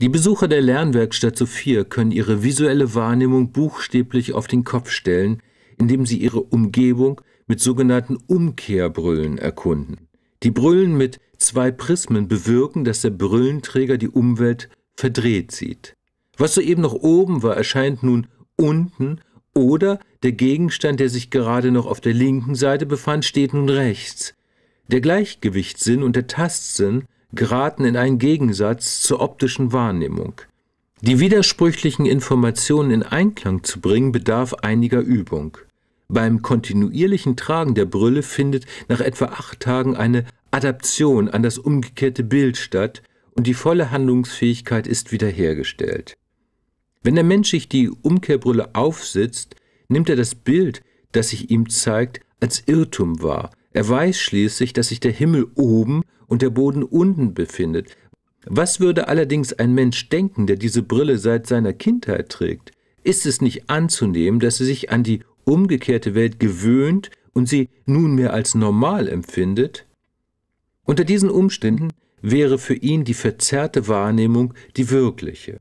Die Besucher der Lernwerkstatt Sophia können ihre visuelle Wahrnehmung buchstäblich auf den Kopf stellen, indem sie ihre Umgebung mit sogenannten Umkehrbrüllen erkunden. Die Brüllen mit zwei Prismen bewirken, dass der Brüllenträger die Umwelt verdreht sieht. Was soeben noch oben war, erscheint nun unten oder der Gegenstand, der sich gerade noch auf der linken Seite befand, steht nun rechts. Der Gleichgewichtssinn und der Tastsinn geraten in einen Gegensatz zur optischen Wahrnehmung. Die widersprüchlichen Informationen in Einklang zu bringen, bedarf einiger Übung. Beim kontinuierlichen Tragen der Brille findet nach etwa acht Tagen eine Adaption an das umgekehrte Bild statt und die volle Handlungsfähigkeit ist wiederhergestellt. Wenn der Mensch sich die Umkehrbrille aufsitzt, nimmt er das Bild, das sich ihm zeigt, als Irrtum wahr. Er weiß schließlich, dass sich der Himmel oben und der Boden unten befindet. Was würde allerdings ein Mensch denken, der diese Brille seit seiner Kindheit trägt? Ist es nicht anzunehmen, dass er sich an die umgekehrte Welt gewöhnt und sie nunmehr als normal empfindet? Unter diesen Umständen wäre für ihn die verzerrte Wahrnehmung die wirkliche.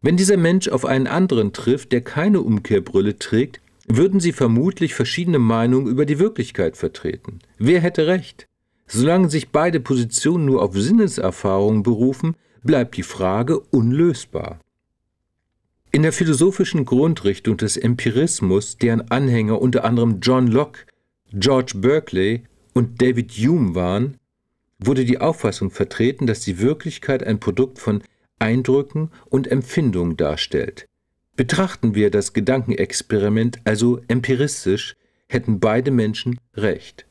Wenn dieser Mensch auf einen anderen trifft, der keine Umkehrbrille trägt, würden sie vermutlich verschiedene Meinungen über die Wirklichkeit vertreten. Wer hätte recht? Solange sich beide Positionen nur auf Sinneserfahrungen berufen, bleibt die Frage unlösbar. In der philosophischen Grundrichtung des Empirismus, deren Anhänger unter anderem John Locke, George Berkeley und David Hume waren, wurde die Auffassung vertreten, dass die Wirklichkeit ein Produkt von Eindrücken und Empfindungen darstellt. Betrachten wir das Gedankenexperiment also empiristisch, hätten beide Menschen recht.